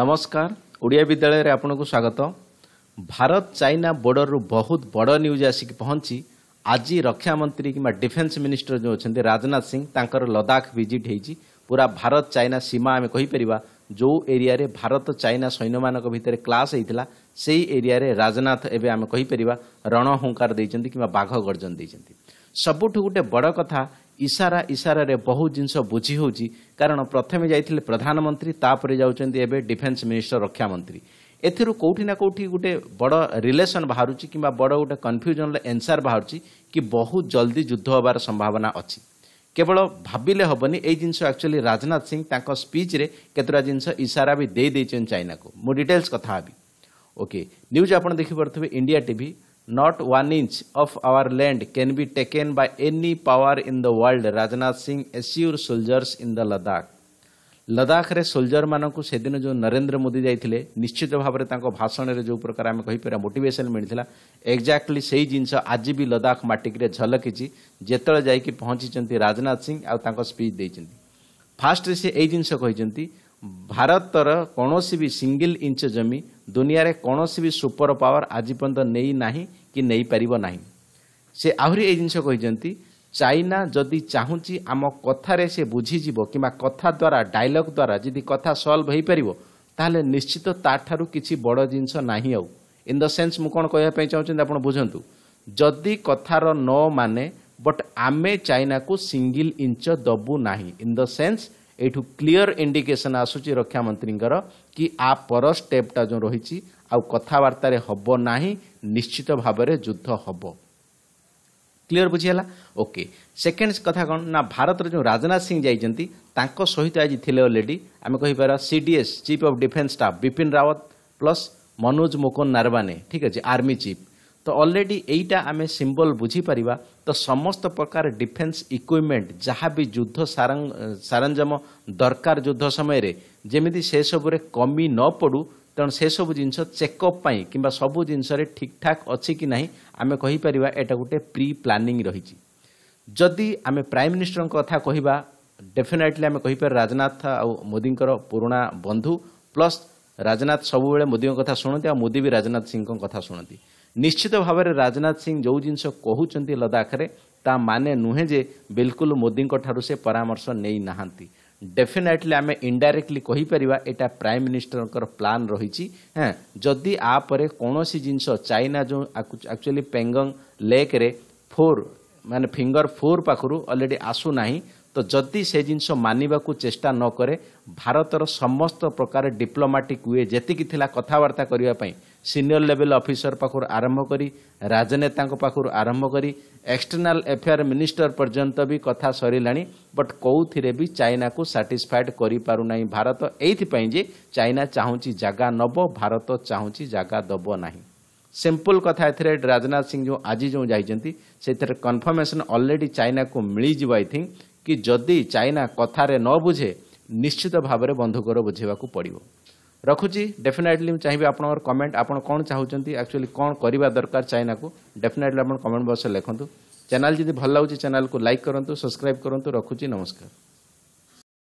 ନମସ୍କାର ଓଡ଼ିଆ ବିଦ୍ୟାଳୟରେ ଆପଣଙ୍କୁ ସ୍ୱାଗତ ଭାରତ ଚାଇନା ବୋର୍ଡରରୁ ବହୁତ ବଡ଼ ନ୍ୟୁଜ୍ ଆସିକି ପହଞ୍ଚି ଆଜି ରକ୍ଷାମନ୍ତ୍ରୀ କିମ୍ବା ଡିଫେନ୍ସ ମିନିଷ୍ଟର ଯେଉଁ ଅଛନ୍ତି ରାଜନାଥ ସିଂ ତାଙ୍କର ଲଦାଖ ଭିଜିଟ୍ ହୋଇଛି ପୁରା ଭାରତ ଚାଇନା ସୀମା ଆମେ କହିପାରିବା ଯେଉଁ ଏରିଆରେ ଭାରତ ଚାଇନା ସୈନ୍ୟମାନଙ୍କ ଭିତରେ କ୍ଲାସ୍ ହୋଇଥିଲା ସେହି ଏରିଆରେ ରାଜନାଥ ଏବେ ଆମେ କହିପାରିବା ରଣହୁଙ୍କାର ଦେଇଛନ୍ତି କିମ୍ବା ବାଘ ଗର୍ଜନ ଦେଇଛନ୍ତି ସବୁଠୁ ଗୋଟେ ବଡ଼ କଥା ଇଶାରା ଇଶାରାରେ ବହୁ ଜିନିଷ ବୁଝି ହେଉଛି କାରଣ ପ୍ରଥମେ ଯାଇଥିଲେ ପ୍ରଧାନମନ୍ତ୍ରୀ ତାପରେ ଯାଉଛନ୍ତି ଏବେ ଡିଫେନ୍ସ ମିନିଷ୍ଟର ରକ୍ଷାମନ୍ତ୍ରୀ ଏଥିରୁ କେଉଁଠି ନା କେଉଁଠି ଗୋଟେ ବଡ଼ ରିଲେସନ୍ ବାହାରୁଛି କିମ୍ବା ବଡ଼ ଗୋଟେ କନଫ୍ୟୁଜନ୍ର ଏନ୍ସାର୍ ବାହାରୁଛି କି ବହୁତ ଜଲ୍ଦି ଯୁଦ୍ଧ ହେବାର ସମ୍ଭାବନା ଅଛି କେବଳ ଭାବିଲେ ହେବନି ଏଇ ଜିନିଷ ଆକ୍ଚୁଆଲି ରାଜନାଥ ସିଂ ତାଙ୍କ ସ୍ପିଚ୍ରେ କେତେଟା ଜିନିଷ ଇଶାରା ବି ଦେଇ ଦେଇଛନ୍ତି ଚାଇନାକୁ ମୁଁ ଡିଟେଲ୍ସ କଥା ହେବି ଓକେ ନ୍ୟୁଜ୍ ଆପଣ ଦେଖିପାରୁଥିବେ India TV not one inch of our land can be taken by any power in the world rajnath singh assured soldiers in the ladakh Ladakh ରେ ସୋଲଜର ମାନଙ୍କୁ ସେଦିନ ଯେଉଁ ନରେନ୍ଦ୍ର ମୋଦି ଯାଇଥିଲେ ନିଶ୍ଚିତ ଭାବରେ ତାଙ୍କ ଭାଷଣରେ ଯେଉଁ ପ୍ରକାର ଆମେ କହିପାରିବା ମୋଟିଭେସନ ମିଳିଥିଲା ଏକ୍ଜାକ୍ଟଲି ସେହି ଜିନିଷ ଆଜି ବି ଲଦାଖ ମାଟିକରେ ଝଲକିଛି ଯେତେବେଳେ ଯାଇକି ପହଞ୍ଚିଛନ୍ତି ରାଜନାଥ ସିଂ ଆଉ ତାଙ୍କ ସ୍ପିଚ୍ ଦେଇଛନ୍ତି ଫାଷ୍ଟରେ ସେ ଏଇ ଜିନିଷ କହିଛନ୍ତି ଭାରତର କୌଣସି ବି ସିଙ୍ଗିଲ୍ ଇଞ୍ଚ ଜମି ଦୁନିଆରେ କୌଣସି ବି ସୁପର ପାୱାର ଆଜି ପର୍ଯ୍ୟନ୍ତ ନେଇ ନାହିଁ କି ନେଇପାରିବ ନାହିଁ ସେ ଆହୁରି ଏଇ ଜିନିଷ କହିଛନ୍ତି ଚାଇନା ଯଦି ଚାହୁଁଛି ଆମ କଥାରେ ସେ ବୁଝିଯିବ କିମ୍ବା କଥା ଦ୍ୱାରା ଡାଇଲଗ୍ ଦ୍ୱାରା ଯଦି କଥା ସଲ୍ଭ ହୋଇପାରିବ ତାହେଲେ ନିଶ୍ଚିତ ତା'ଠାରୁ କିଛି ବଡ଼ ଜିନିଷ ନାହିଁ ଆଉ ଇନ୍ ଦ ସେନ୍ସ ମୁଁ କ'ଣ କହିବା ପାଇଁ ଚାହୁଁଛନ୍ତି ଆପଣ ବୁଝନ୍ତୁ ଯଦି କଥାର ନ ମାନେ ବଟ୍ ଆମେ ଚାଇନାକୁ ସିଙ୍ଗିଲ୍ ଇଞ୍ଚ ଦେବୁ ନାହିଁ ଇନ୍ ଦ ସେନ୍ସ ଏଇଠୁ କ୍ଲିଅର ଇଣ୍ଡିକେସନ୍ ଆସୁଛି ରକ୍ଷା ମନ୍ତ୍ରୀଙ୍କର କି ଆ ପର ଷ୍ଟେପ୍ଟା ଯେଉଁ ରହିଛି ଆଉ କଥାବାର୍ତ୍ତାରେ ହେବ ନାହିଁ ନିଶ୍ଚିତ ଭାବରେ ଯୁଦ୍ଧ ହେବ କ୍ଲିଅର ବୁଝିହେଲା ଓକେ ସେକେଣ୍ଡ କଥା କ'ଣ ନା ଭାରତର ଯେଉଁ ରାଜନାଥ ସିଂ ଯାଇଛନ୍ତି ତାଙ୍କ ସହିତ ଆଜି ଥିଲେ ଅଲରେଡ଼ି ଆମେ କହିପାରିବା C D S chief of defence staff Bipin Rawat plus Manoj Mukund Naravane ଠିକ୍ ଅଛି ଆର୍ମି ଚିଫ୍ ତ ଅଲରେଡ଼ି ଏଇଟା ଆମେ ସିମ୍ବଲ ବୁଝିପାରିବା ତ ସମସ୍ତ ପ୍ରକାର ଡିଫେନ୍ସ ଇକ୍ୱିପମେଣ୍ଟ ଯାହା ବି ଯୁଦ୍ଧ ସାରଞ୍ଜାମ ଦରକାର ଯୁଦ୍ଧ ସମୟରେ ଯେମିତି ସେସବୁରେ କମି ନ ପଡ଼ୁ ତେଣୁ ସେସବୁ ଜିନିଷ ଚେକଅପ୍ ପାଇଁ କିମ୍ବା ସବୁ ଜିନିଷରେ ଠିକ୍ଠାକ୍ ଅଛି କି ନାହିଁ ଆମେ କହିପାରିବା ଏଇଟା ଗୋଟେ ପ୍ରି ପ୍ଲାନିଂ ରହିଛି ଯଦି ଆମେ ପ୍ରାଇମ୍ ମିନିଷ୍ଟରଙ୍କ କଥା କହିବା ଡେଫିନେଟଲି ଆମେ କହିପାରୁ ରାଜନାଥ ଆଉ ମୋଦିଙ୍କର ପୁରୁଣା ବନ୍ଧୁ ପ୍ଲସ୍ ରାଜନାଥ ସବୁବେଳେ ମୋଦିଙ୍କ କଥା ଶୁଣନ୍ତି ଆଉ ମୋଦି ବି ରାଜନାଥ ସିଂଙ୍କ କଥା ଶୁଣନ୍ତି ନିଶ୍ଚିତ ଭାବରେ ରାଜନାଥ ସିଂ ଯେଉଁ ଜିନିଷ କହୁଛନ୍ତି ଲଦାଖରେ ତା ମାନେ ନୁହେଁ ଯେ ବିଲକୁଲ ମୋଦିଙ୍କଠାରୁ ସେ ପରାମର୍ଶ ନେଇନାହାନ୍ତି ଡେଫିନେଟଲି ଆମେ ଇନଡାଇରେକ୍ଟଲି କହିପାରିବା ଏଇଟା ପ୍ରାଇମ୍ ମିନିଷ୍ଟରଙ୍କର ପ୍ଲାନ୍ ରହିଛି ହଁ ଯଦି ଆ ପରେ କୌଣସି ଜିନିଷ ଚାଇନା ଯେଉଁ ଆକ୍ଚୁଆଲି ପେଙ୍ଗଙ୍ଗ ଲେକ୍ରେ ଫୋର୍ ମାନେ ଫିଙ୍ଗର ଫୋର୍ ପାଖରୁ ଅଲରେଡ଼ି ଆସୁନାହିଁ ତ ଯଦି ସେ ଜିନିଷ ମାନିବାକୁ ଚେଷ୍ଟା ନ କରେ ଭାରତର ସମସ୍ତ ପ୍ରକାର ଡିପ୍ଲୋମାଟିକ୍ ୱେ ଯେତିକି ଥିଲା କଥାବାର୍ତ୍ତା କରିବା ପାଇଁ ସିନିୟର ଲେଭେଲ ଅଫିସର ପାଖରୁ ଆରମ୍ଭ କରି ରାଜନେତାଙ୍କ ପାଖରୁ ଆରମ୍ଭ କରି ଏକ୍ସଟର୍ନାଲ ଏଫେୟାର ମିନିଷ୍ଟର ପର୍ଯ୍ୟନ୍ତ ବି କଥା ସରିଲାଣି ବଟ୍ କେଉଁଥିରେ ବି ଚାଇନାକୁ ସାଟିସ୍ଫାଏଡ୍ କରିପାରୁନାହିଁ ଭାରତ ଏଇଥିପାଇଁ ଯେ ଚାଇନା ଚାହୁଁଛି ଜାଗା ନେବ ଭାରତ ଚାହୁଁଛି ଜାଗା ଦେବ ନାହିଁ ସିମ୍ପଲ୍ କଥା ଏଥିରେ ରାଜନାଥ ସିଂ ଯେଉଁ ଆଜି ଯେଉଁ ଯାଇଛନ୍ତି ସେଥିରେ କନଫର୍ମେସନ୍ ଅଲରେଡ଼ି ଚାଇନାକୁ ମିଳିଯିବ ଆଇ ଥିଙ୍କ କି ଯଦି ଚାଇନା କଥାରେ ନ ବୁଝେ ନିଶ୍ଚିତ ଭାବରେ ବନ୍ଧୁକର ବୁଝେଇବାକୁ ପଡ଼ିବ ରଖୁଛି ଡେଫିନାଇଟଲି ମୁଁ ଚାହିଁବି ଆପଣଙ୍କର କମେଣ୍ଟ ଆପଣ କ'ଣ ଚାହୁଁଛନ୍ତି ଆକ୍ଚୁଆଲି କ'ଣ କରିବା ଦରକାର ଚାଇନାକୁ ଡେଫିନାଇଟଲି ଆପଣ କମେଣ୍ଟ ବକ୍ସରେ ଲେଖନ୍ତୁ ଚ୍ୟାନେଲ୍ ଯଦି ଭଲ ଲାଗୁଛି ଚ୍ୟାନେଲ୍କୁ ଲାଇକ୍ କରନ୍ତୁ ସବସ୍କ୍ରାଇବ୍ କରନ୍ତୁ ରଖୁଛି ନମସ୍କାର